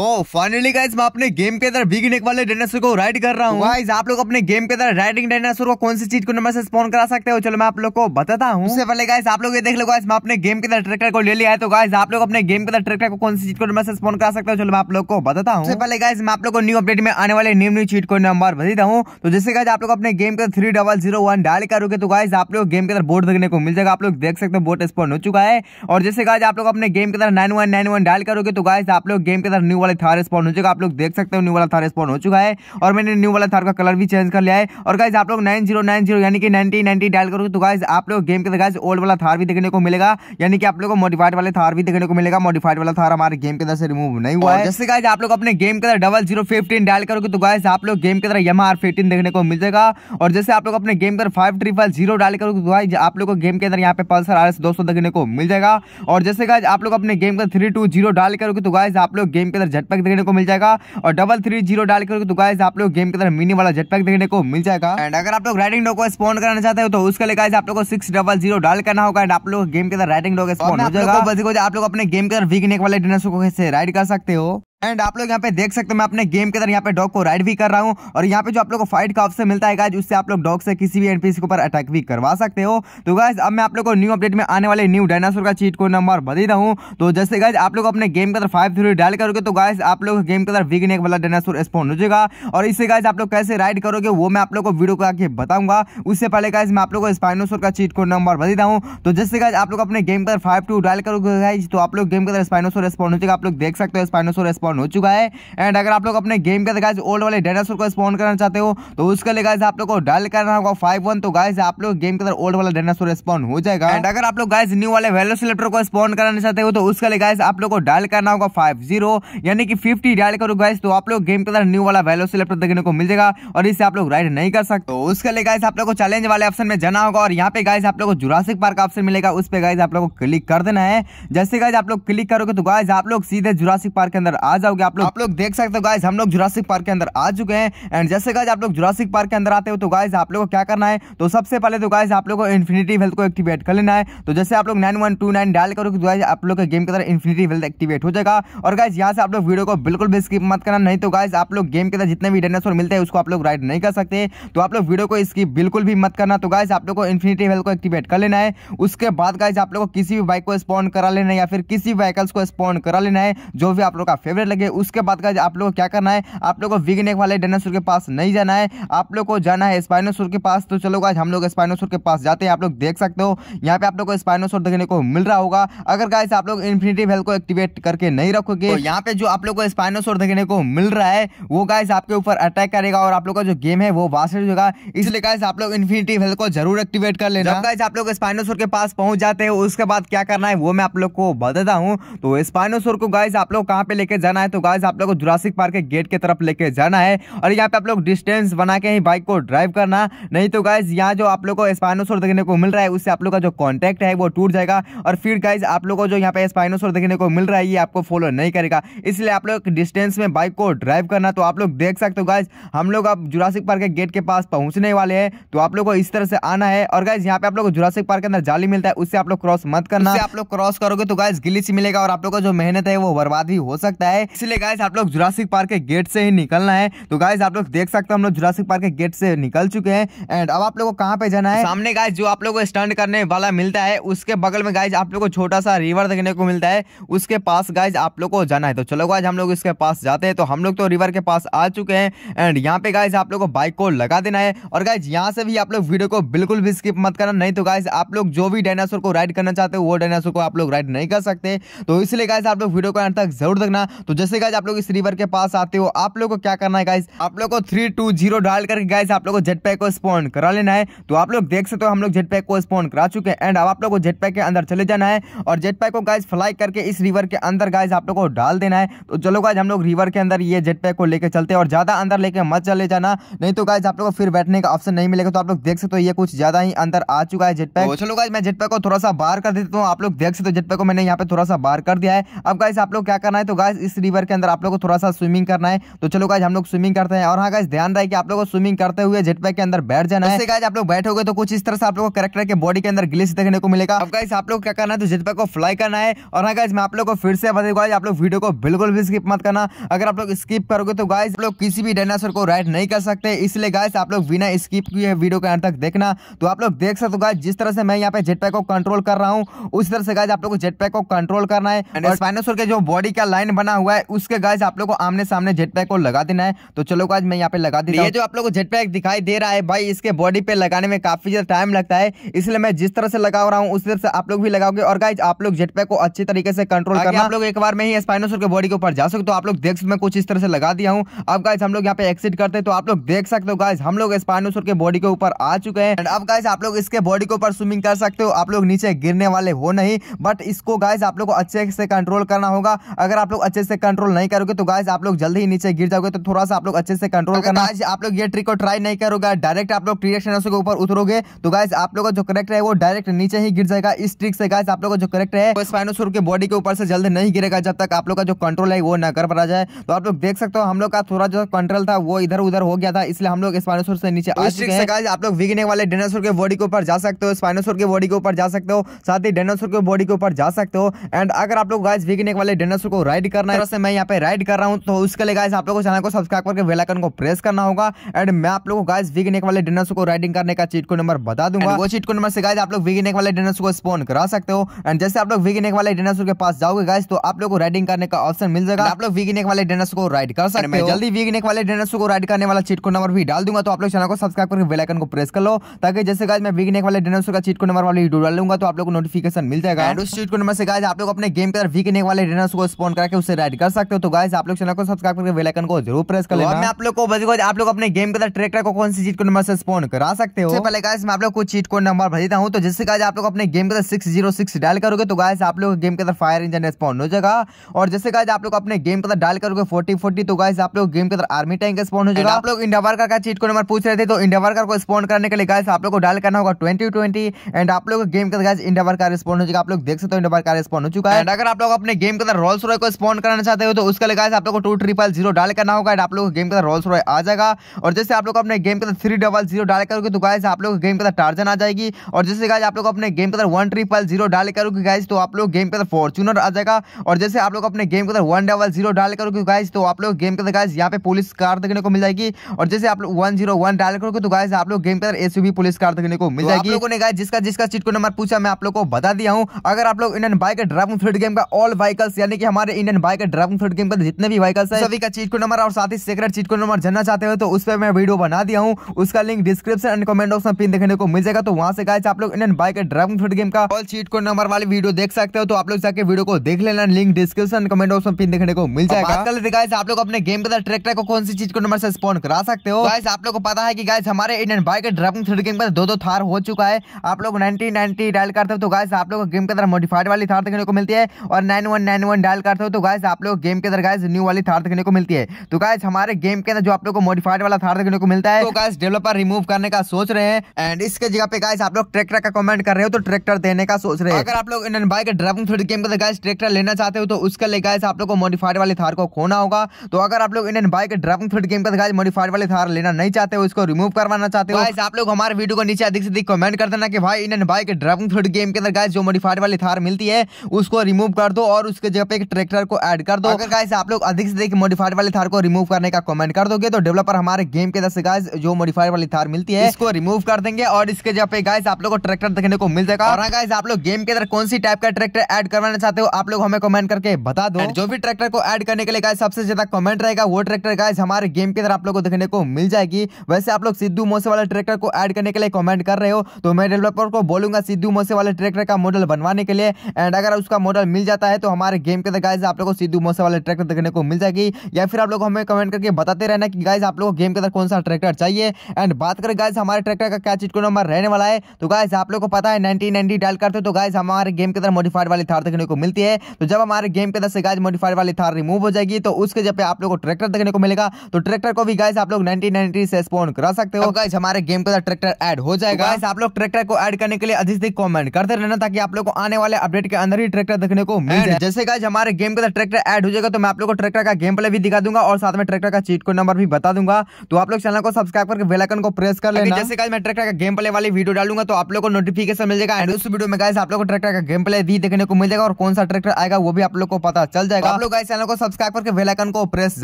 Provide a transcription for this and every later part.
ओ finally guys मैं अपने game के अंदर बिगिन वाले डायनासोर को राइड कर रहा हूँ गाइज आप लोग अपने गेम के अंदर राइडिंग डायनासोर को कौन सी चीज को नंबर से स्पॉन करा सकते हो चलो मैं आप लोग को बताता हूँ उससे पहले गाइज आप लोग ये देख लो गाइज मैं अपने गेम के अंदर ट्रैक्टर को ले लिया है तो गाइज आप लोग अपने गेम के अंदर ट्रैक्टर को कौन सी चीज को नंबर से स्पॉन करा सकते हो चलो मैं आप लोग को बताता हूँ पहले गाइज मैं आप लोग को न्यू अपडेट में आने वाले new new cheat code number बताता हूँ तो जैसे गाइज आप लोग अपने गेम के अंदर three double zero one dial करोगे तो गाइज आप लोग गेम के अंदर बोर्ड देखने को मिल जाएगा आप लोग देख सकते हो बोर्ड स्पॉन हो चुका है और जैसे गाइज आप लोग अपने गेम के अंदर nine one nine one dial करोगे तो गाइज आप लोग गेम के अंदर न्यू वाले थार स्पॉन हो चुका आप लोग देख सकते हो न्यू वाला थार स्पॉन हो चुका है और मैंने न्यू वाला थार का कलर भी चेंज कर लिया है और गाइज आप लोग नाइन जीरो नाइन जीरो यानी कि नाइनटी नाइनटी डायल करोगे तो गाइज आप लोग गेम के अंदर गाइज ओल्ड वाला थार भी देखने को मिलेगा यानी कि आप लोग को मॉडिफाइड वाले थार भी देखने को मिलेगा मॉडिफाइड वाला थार हमारे गेम के अंदर से रिमूव नहीं हुआ है जैसे गाइज आप लोग अपने गेम के अंदर डबल जीरो फिफ्टीन डायल करोगे तो गाइज आप लोग गेम के अंदर यम आर फिफ्टीन देखने को मिल जाएगा और जैसे आप लोग अपने गेम के अंदर फाइव ट्रिपल जीरो डायल करोगे तो गाइज आप लोग को गेम के अंदर यहाँ पे पल्सर आर एस दो सौ देखने को मिल जाएगा और जैसे गाइज आप लोग अपने गेम के अंदर थ्री टू जीरो डायल करोगे तो गाइज आप लोग गेम के अंदर झटपैक देखने को मिल जाएगा और डबल थ्री जीरो डाल करके तो गाइस आप लोग गेम के अंदर मिनी वाला झटपैक देखने को मिल जाएगा एंड अगर आप लोग राइडिंग डॉग को स्पॉन करना चाहते हो तो उसके लिए गाइस आप लोग को सिक्स डबल जीरो डाल करना होगा एंड आप लोग गेम के अंदर राइडिंग डॉग स्पॉन हो जाएगा आप लोग अपने गेम के अंदर वीक वाले डिनर्स को कैसे राइड कर सकते हो एंड आप लोग यहाँ पे देख सकते हो मैं अपने गेम के अंदर यहाँ पे डॉग को राइड भी कर रहा हूँ और यहाँ पे जो आप लोग को फाइट का ऑप्शन मिलता है गाइज उससे आप लोग डॉग से किसी भी एनपीसी के ऊपर अटैक भी करवा सकते हो तो गाइज अब मैं आप लोग को न्यू अपडेट में आने वाले न्यू डायनासोर का चीट को नंबर बदल रहा हूँ तो जैसे गाइज आप लोग अपने गेम के अंदर फाइव थ्री डायल करोगे तो गाइज आप लोग गेम के अंदर वीग वाला डायनासोर स्पॉन हो जाएगा और इससे गाइज आप लोग कैसे राइड करोगे वो मैं आप लोग को वीडियो को आके बताऊंगा उससे पहले गाइज मैं आप लोग को स्पाइनोसोर का चीट को नंबर बदल रहा हूँ तो जैसे गाइज आप लोग अपने गेम के अंदर फाइव टू डायल करोगे गाइज तो आप लोग गेम के अंदर स्पाइनोसोर स्पॉन हो जाएगा आप लोग देख सकते हो स्पाइनोसोर स्पॉन हो चुका है एंड अगर आप लोग अपने गेम के गाइस ओल्ड वाले डायनासोर को स्पॉन करना चाहते हो तो उसके लिए गाइस आप लोग को डायल करना होगा फाइव वन तो गाइस आप लोग गेम के अंदर ओल्ड वाला डायनासोर स्पॉन हो जाएगा एंड अगर आप लोग गाइस न्यू वाले वेलोसिलेप्टर को स्पॉन कराना चाहते हो तो उसके लिए गाइस आप लोग को डायल करना होगा फाइव जीरो यानी कि फिफ्टी डायल करो गाइस तो आप लोग गेम के अंदर न्यू वाला वेलोसिलेप्टर देखने को मिल जाएगा और इसे आप लोग राइड नहीं कर सकते उसके लिए गाइस आप लोग को चैलेंज वाले ऑप्शन में जाना होगा और यहाँ पे गाइस आप लोग को जुरासिक पार्क ऑप्शन मिलेगा उस पर गाइज आप लोग को क्लिक कर देना है जैसे गाइज आप लोग क्लिक करोगे तो गाइज आप लोग सीधे जुरासिक पार्क के अंदर आ आ जाओगे आप लोग आप लोग देख सकते हो गाइज हम लोग जुरासिक पार्क के अंदर आ चुके हैं एंड जैसे गाइज आप लोग जुरासिक पार्क के अंदर आते हो तो गाइज आप लोग को क्या करना है तो सबसे पहले तो गाइज आप लोग को इन्फिनिटी वेल्थ को एक्टिवेट कर लेना है तो जैसे आप लोग nine one two nine dial करोगे तो गाइज आप लोग के गेम के अंदर इन्फिनिटी वेल्थ एक्टिवेट हो जाएगा और गाइज यहाँ से आप लोग वीडियो को बिल्कुल भी स्किप मत करना नहीं तो गाइज आप लोग गेम के अंदर जितने भी डायनासोर मिलते हैं उसको आप लोग राइड नहीं कर सकते तो आप लोग वीडियो को स्किप बिल्कुल भी मत करना तो गाइज आप लोग को इन्फिनिटी वेल्थ को एक्टिवेट कर लेना है उसके बाद गाइज आप लोग को किसी भी बाइक को स्पॉन्ड करा लेना है या फिर किसी व्हीकल्स को स्पॉन्ड करा लेना है जो भी आप लोग का फेवरेट फेवरेट लगे उसके बाद का आप लोगों को क्या करना है आप लोगों को विग वाले डेनासुर के पास नहीं जाना है आप लोग को जाना है स्पाइनोसुर के पास तो चलो आज हम लोग स्पाइनोसुर के पास जाते हैं आप लोग देख सकते हो यहाँ पे आप लोग को स्पाइनोसुर देखने को मिल रहा होगा अगर गाय आप लोग इन्फिनिटी वेल को एक्टिवेट करके नहीं रखोगे तो यहाँ पे जो आप लोग को स्पाइनोसोर देखने को मिल रहा है वो गाय आपके ऊपर अटैक करेगा और आप लोग का जो गेम है वो वास्ट होगा इसलिए गाय आप लोग इन्फिनिटी वेल को जरूर एक्टिवेट कर लेना गाय आप लोग स्पाइनोसोर के पास पहुंच जाते हैं उसके बाद क्या करना है वो मैं आप लोग को बताता हूँ तो स्पाइनोसोर को गाय आप लोग कहाँ पे लेके जाना जाना है तो गाइज आप लोग को जुरासिक पार्क के गेट के तरफ लेके जाना है और यहाँ पे आप लोग डिस्टेंस बना के ही बाइक को ड्राइव करना नहीं तो गाइज यहाँ जो आप लोग को स्पाइनोसोर देखने को मिल रहा है उससे आप लोग का जो कॉन्टैक्ट है वो टूट जाएगा और फिर गाइज आप लोग को जो यहाँ पे स्पाइनोसोर देखने को मिल रहा है ये आपको फॉलो नहीं करेगा इसलिए आप लोग डिस्टेंस में बाइक को ड्राइव करना तो आप लोग देख सकते हो गाइज हम लोग अब जुरासिक पार्क के गेट के पास पहुँचने वाले हैं तो आप लोग को इस तरह से आना है और गाइज यहाँ पे आप लोग जुरासिक पार्क के अंदर जाली मिलता है उससे आप लोग क्रॉस मत करना आप लोग क्रॉस करोगे तो गाइज गिलीच मिलेगा और आप लोग का जो मेहनत है वो बर्बाद ही हो सकता है इसलिए गाइस आप लोग जुरासिक पार्क के गेट से ही निकलना है तो गाइस आप लोग देख सकते हो हम लोग जुरासिक पार्क के गेट से निकल चुके हैं एंड अब आप लोग को कहाँ पे जाना है सामने गाइस जो आप लोग को स्टंट करने वाला मिलता है उसके बगल में गाइज आप लोग को छोटा सा रिवर देखने को मिलता है उसके पास गाइज आप लोग को जाना है तो चलो गाइज हम लोग इसके पास जाते हैं तो हम लोग तो रिवर के पास आ चुके हैं एंड यहाँ पे गाइज आप लोग को बाइक को लगा देना है और गाइज यहाँ से भी आप लोग वीडियो को बिल्कुल भी स्किप मत करना नहीं तो गाइज आप लोग जो भी डायनासोर को राइड करना चाहते हो वो डायनासोर को आप लोग राइड नहीं कर सकते तो इसलिए गाइज आप लोग वीडियो को अंत तक जरूर देखना तो तो जैसे गाइज आप लोग इस रिवर के पास आते हो आप लोग को क्या करना है गाइज आप लोग को थ्री टू जीरो डाल करके गाइज आप लोग को जेट पैक को स्पॉन्ड करा लेना है तो आप लोग देख सकते हो हम लोग जेट पैक को स्पॉन्ड करा चुके हैं एंड अब आप लोग को जेट पैक के अंदर चले जाना है और जेट पैक को गाइज फ्लाई करके इस रिवर के अंदर गाइज आप लोग को डाल देना है तो चलो गाइज हम लोग रिवर के अंदर ये जेट पैक को लेकर चलते हैं और ज्यादा अंदर लेके मत चले जाना नहीं तो गाइज आप लोग को फिर बैठने का ऑप्शन नहीं मिलेगा तो आप लोग देख सकते हो ये कुछ ज्यादा ही अंदर आ चुका है जेट पैक तो चलो गाइज मैं जेट पैक को थोड़ा सा बाहर कर देता हूँ आप लोग देख सकते हो जेट पैक को मैंने यहाँ पे थोड़ा सा बाहर कर दिया है अब गाइज आप लोग क्या करना है तो गाइज इस रिवर के अंदर आप लोग को थोड़ा सा स्विमिंग करना है तो चलो गाइज हम लोग स्विमिंग करते हैं और हाँ गाइज ध्यान रहे कि आप लोग को स्विमिंग करते हुए जेट पैक के अंदर बैठ जाना है गाइज आप लोग बैठोगे तो कुछ इस तरह से आप लोग को करेक्टर के बॉडी के अंदर ग्लिस देखने को मिलेगा अब गाइज आप लोग क्या करना है तो जेट पैक को फ्लाई करना है और हाँ गाइज मैं आप लोग को फिर से बता दूंगा आप लोग वीडियो को बिल्कुल भी स्किप मत करना अगर आप लोग स्किप करोगे तो गाइज आप लोग किसी भी डायनासोर को राइड नहीं कर सकते इसलिए गाइज आप लोग बिना स्किप किए वीडियो के अंत तक देखना तो आप लोग देख सकते हो गाइज जिस तरह से मैं यहाँ पे जेट पैक को कंट्रोल कर रहा हूँ उस तरह से गाइज आप लोग जेट पैक को कंट्रोल करना है और डायनासोर के जो बॉडी का लाइन बना हुआ हुआ है उसके गाइस आप लोग को आमने सामने जेट पैक को लगा देना है तो चलो गाइस मैं यहाँ पे लगा देता ये जो आप लोग को जेट पैक दिखाई दे रहा है भाई इसके बॉडी पे लगाने में काफी ज्यादा टाइम लगता है इसलिए मैं जिस तरह से लगा रहा हूँ उस तरह से आप लोग भी लगाओगे और गाइज आप लोग जेट पैक को अच्छे तरीके से कंट्रोल करना आप लोग एक बार में ही स्पाइनोसर के बॉडी के ऊपर जा सकते हो तो आप लोग देख सकते मैं कुछ इस तरह से लगा दिया हूँ अब गाइज हम लोग यहाँ पे एक्सिट करते हैं तो आप लोग देख सकते हो गाइज हम लोग स्पाइनोसर के बॉडी के ऊपर आ चुके हैं एंड अब गाइज आप लोग इसके बॉडी के ऊपर स्विमिंग कर सकते हो आप लोग नीचे गिरने वाले हो नहीं बट इसको गाइज आप लोग को अच्छे से कंट्रोल करना होगा अगर आप लोग अच्छे से कंट्रोल नहीं करोगे तो गाइज आप लोग जल्दी ही नीचे गिर जाओगे तो थोड़ा सा आप लोग अच्छे से कंट्रोल करना आज आप लोग ये ट्रिक को ट्राई नहीं करोगे डायरेक्ट आप लोग ट्रीडेक्शन के ऊपर उतरोगे तो गाइज आप लोग का जो करेक्ट है वो डायरेक्ट नीचे ही गिर जाएगा इस ट्रिक से गाइज आप लोग का जो करेक्ट है वो स्पाइनोसोर के बॉडी के ऊपर से जल्द नहीं गिरेगा जब तक आप लोग का जो कंट्रोल है वो न कर पा जाए तो आप लोग देख सकते हो हम लोग का थोड़ा जो कंट्रोल था वो इधर उधर हो गया था इसलिए हम लोग स्पाइनोसोर से नीचे आप लोग वीगने वाले डेनासोर के बॉडी के ऊपर जा सकते हो स्पाइनोसोर के बॉडी के ऊपर जा सकते हो साथ ही डेनासोर के बॉडी के ऊपर जा सकते हो एंड अगर आप लोग गाइज वीगने वाले डेनासोर को राइड करना है तरह से मैं यहाँ पे राइड कर रहा हूँ तो उसके लिए गाइस आप लोगों को चैनल को सब्सक्राइब करके आइकन को प्रेस करना होगा एंड मैं आप लोगों को गाइस वीगनेक वाले डिनर्स को राइडिंग करने का चीट को नंबर बता दूंगा वो चीट को नंबर से गाइस आप लोग वीगनेक वाले डिनर्स को स्पॉन करा सकते हो एंड जैसे आप लोग वीगनेक वाले डिनर्स के पास जाओगे गाइस तो आप लोग को राइडिंग करने का ऑप्शन मिल जाएगा आप लोग वीगनेक वाले डिनर्स को राइड कर सकते हो जल्दी वीगनेक वाले डिनर्स को राइड करने वाला चीट को नंबर भी डाल दूंगा तो आप लोग चैनल को सब्सक्राइब करके बेलाइकन को प्रेस कर लो ताकि जैसे गाइस मैं वीगनेक वाले डिनर्स का चीट को नंबर वाली वीडियो डालूंगा तो आप लोग को नोटिफिकेशन मिल जाएगा एंड उस चीट को नंबर से गाइस आप लोग अपने गेम के अंदर वीगनेक वाले डिनर्स को स्पॉन करके उसे राइड ऐड कर सकते हो तो गाइस आप लोग चैनल को सब्सक्राइब करके बेल आइकन को जरूर प्रेस कर लेना मैं आप लोग को बजे आप लोग अपने गेम के अंदर ट्रैक्टर को कौन सी चीट कोड नंबर से स्पॉन करा सकते हो पहले गाइस मैं आप लोग को चीट कोड नंबर भेज देता हूँ तो जिससे गाइस आप लोग अपने गेम के अंदर 606 डायल करोगे तो गाइस आप लोग गेम के अंदर फायर इंजन स्पॉन हो जाएगा और जैसे गाइस आप लोग अपने गेम के अंदर डायल करोगे फोर्टी फोर्टी तो गाइस आप लोग गेम के अंदर आर्मी टैंक स्पॉन हो जाएगा आप लोग इंडिया वर्कर का चीट कोड नंबर पूछ रहे थे तो इंडिया वर्कर को स्पॉन करने के लिए गाइस आप लोग को डायल करना होगा 2020 एंड आप लोग गेम के अंदर गाइस इंडिया वर्कर स्पॉन हो जाएगा आप लोग देख सकते हो इंडिया वर्कर स्पॉन हो चुका है एंड अगर आप लोग अपने गेम के अंदर रोल्स रॉयस को स्पॉन करना करना चाहते हो तो उसका लगाए आप लोग को टू ट्रिपल जीरो डाल करना होगा एंड आप लोग गेम के अंदर रोल्स रॉय आ जाएगा और जैसे आप लोग अपने गेम के अंदर थ्री डबल जीरो डाल करोगे तो गाइज आप लोग गेम के अंदर टार्जन आ जाएगी और जैसे गाइज आप लोग अपने गेम के अंदर वन ट्रिपल जीरो डाल करोगे गाइज तो आप लोग गेम के अंदर फॉर्चूनर आ जाएगा और जैसे आप लोग अपने गेम के अंदर वन डबल जीरो डाल करोगे गाइज तो आप लोग गेम के अंदर गाइज यहाँ पे पुलिस कार देखने को मिल जाएगी और जैसे आप लोग वन जीरो वन डाल करोगे तो गाइज आप लोग गेम के अंदर एसयूवी पुलिस कार देखने को मिल तो जाएगी लोगों ने गाइज जिसका जिसका चीट को नंबर पूछा मैं आप लोग को बता दिया हूँ अगर आप लोग Indian bike driving field game का ऑल व्हीकल्स यानी कि हमारे Indian bike dragon fruit game का जितने भी वाइकल्स है सभी का चीट को नंबर और साथ ही सीक्रेट चीट को नंबर जानना चाहते हो तो उस पर मैं वीडियो बना दिया हूँ उसका link description and comment box में पिन देखने को मिल जाएगा तो वहाँ से गाइस आप लोग Indian bike dragon fruit game का ऑल चीट को नंबर वाली वीडियो देख सकते हो तो आप लोग जाकर वीडियो को देख लेना link description and comment box में पिन देखने को मिल जाएगा आजकल गाइस आप लोग अपने गेम के अंदर ट्रैक्टर को कौन सी चीज को नंबर से स्पॉन करा सकते हो गाइस आप लोग को पता है की गाइस हमारे Indian bike dragon fruit game का दो दो थार हो चुका है आप लोग नाइनटी नाइनटी डायल करते हो तो गाइस आप लोग गेम के अंदर मॉडिफाइड वाली थार देखने को मिलती है और nine one nine one dial करते हो तो गाइस आप लोग गेम के अंदर गाइज न्यू वाली थार देखने को मिलती है तो गाइज हमारे गेम के अंदर जो आप लोग को मॉडिफाइड वाला थार देखने को मिलता है तो गाइज डेवलपर रिमूव करने का सोच रहे हैं एंड इसके जगह पे गाइज आप लोग ट्रैक्टर का कमेंट कर रहे हो तो ट्रैक्टर देने का सोच रहे हैं अगर आप लोग Indian bike driving three game के अंदर गाइज ट्रैक्टर लेना चाहते हो तो उसके लिए गाइज आप लोग को मॉडिफाइड वाली थार को खोना होगा तो अगर आप लोग Indian bike driving three game के अंदर गाइज मॉडिफाइड वाली थार लेना नहीं चाहते हो इसको रिमूव करवाना चाहते हो गाइज आप लोग हमारे वीडियो को नीचे अधिक से अधिक कमेंट कर देना कि भाई Indian bike driving three game के अंदर गाइज जो मॉडिफाइड वाली थार मिलती है उसको रिमूव कर दो और उसके जगह पे एक ट्रैक्टर को एड कर कर दो अगर गाइस आप लोग अधिक से अधिक मॉडिफाइड वाले थार को रिमूव करने का कमेंट कर दोगे तो डेवलपर हमारे गेम के दस गाइस जो मॉडिफाइड वाली थार मिलती है इसको रिमूव कर देंगे और इसके जगह पे गाइस आप लोग को ट्रैक्टर देखने को मिल जाएगा और गाइस हाँ आप लोग गेम के अंदर कौन सी टाइप का ट्रैक्टर एड करवाना चाहते हो आप लोग हमें कमेंट करके बता दो जो भी ट्रैक्टर को एड करने के लिए गाय सबसे ज्यादा कमेंट रहेगा वो ट्रैक्टर गाइस हमारे गेम के अंदर आप लोग को देखने को मिल जाएगी वैसे आप लोग सिद्धू मोसे वाले ट्रैक्टर को एड करने के लिए कॉमेंट कर रहे हो तो मैं डेवलपर को बोलूंगा सिद्धू मोसे वाले ट्रैक्टर का मॉडल बनवाने के लिए एंड अगर उसका मॉडल मिल जाता है तो हमारे गेम के अंदर गाइस आप लोग को सिद्धू मोसे वाले ट्रैक्टर देखने को मिल जाएगी या फिर आप लोग हमें कमेंट करके बताते रहना कि गाइज आप लोग गेम के अंदर कौन सा ट्रैक्टर चाहिए एंड बात करें गाइज हमारे ट्रैक्टर का क्या चीज को नंबर रहने वाला है तो गाइज आप लोग को पता है नाइनटी नाइनटी डायल करते तो गाइज हमारे गेम के अंदर मॉडिफाइड वाली थार देखने को मिलती है तो जब हमारे गेम के अंदर से गाइज मॉडिफाइड वाली थार रिमूव हो जाएगी तो उसके जब आप लोग को ट्रैक्टर देखने को मिलेगा तो ट्रैक्टर को भी गाइज आप लोग नाइनटी से स्पोन करा सकते हो गाइज हमारे गेम के अंदर ट्रैक्टर एड हो तो जाएगा गाइज आप लोग ट्रैक्टर को एड करने के लिए अधिक कॉमेंट करते रहना ताकि आप लोग को आने वाले अपडेट के अंदर ही ट्रैक्टर देखने को मिल जाए जैसे गाइज हमारे गेम के अंदर ट्रैक्टर ऐड हो जाएगा तो मैं आप लोग को ट्रैक्टर का गेम प्ले भी दिखा दूंगा और साथ में ट्रैक्टर का चीट कोड नंबर भी बता दूंगा तो आप लोग चैनल को सब्सक्राइब करके बेलाइकन को प्रेस कर लेना जैसे मैं ट्रैक्टर का गेम प्ले वाली वीडियो डालूंगा तो आप लोग को नोटिफिकेशन मिल जाएगा एंड उस वीडियो में गाइस आप लोग को ट्रैक्टर का गेम प्ले भी देखने को मिल जाएगा और कौन सा ट्रैक्टर आएगा वो भी आप लोग को पता चल जाएगा आप लोग गाइस चैनल को सब्सक्राइब करके बेलाइकन को प्रेस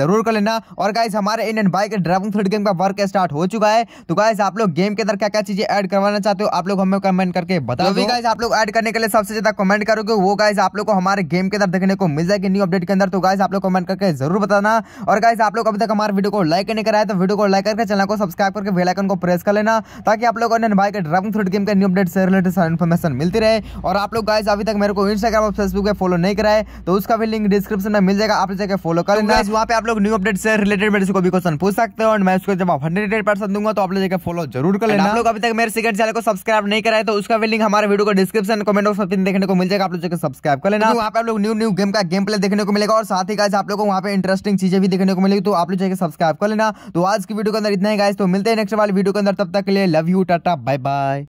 जरूर कर लेना और गाइस हमारे Indian bike driving three D game का वर्क स्टार्ट हो चुका है तो गाइस आप लोग गेम के अंदर क्या क्या चीजें ऐड करवाना चाहते हो आप लोग हमें कमेंट करके बताओ गाइस आप लोग ऐड करने के लिए सबसे ज्यादा कमेंट करोगे वो गाइस आप लोग को हमारे गेम के अंदर देखने को मिल जाएगी न्यू अपडेट के अंदर तो गाइज आप लोग कमेंट करके जरूर बताना और गाइज आप लोग अभी तक हमारे वीडियो को लाइक नहीं कराया तो वीडियो को लाइक करके चैनल को सब्सक्राइब करके बेलाइकन को प्रेस कर लेना ताकि आप लोगों ने भाई के ड्रैगन फ्रूट गेम के न्यू अपडेट से रिलेटेड सारी इन्फॉर्मेशन मिलती रहे और आप लोग गाइज अभी तक मेरे को इंस्टाग्राम और फेसबुक पे फॉलो नहीं कराए तो उसका भी लिंक डिस्क्रिप्शन में मिल जाएगा आप जाकर फॉलो कर तो लेना वहाँ पे आप लोग न्यू अपडेट से रिलेटेड मेरे से कोई क्वेश्चन पूछ सकते हो और मैं उसको जब हंड्रेड परसेंट दूंगा तो आप लोग जाकर फॉलो जरूर कर लेना आप लोग अभी तक मेरे सेकंड चैनल को सब्सक्राइब नहीं कराए तो उसका भी लिंक हमारे वीडियो को डिस्क्रिप्शन कमेंट बॉक्स में देखने को मिल जाएगा आप लोग जाकर सब्सक्राइब कर लेना तो वहाँ पे आप लोग न्यू न्यू गेम का गेम प्ले देखने को मिलेगा और साथ ही गाइस आप लोगों को वहाँ पे इंटरेस्टिंग चीजें भी देखने को मिलेगी तो आप लोग जाकर सब्सक्राइब कर लेना तो आज की वीडियो के अंदर इतना ही गाइस तो मिलते हैं नेक्स्ट वाले वीडियो के अंदर तब तक के लिए love you tata bye bye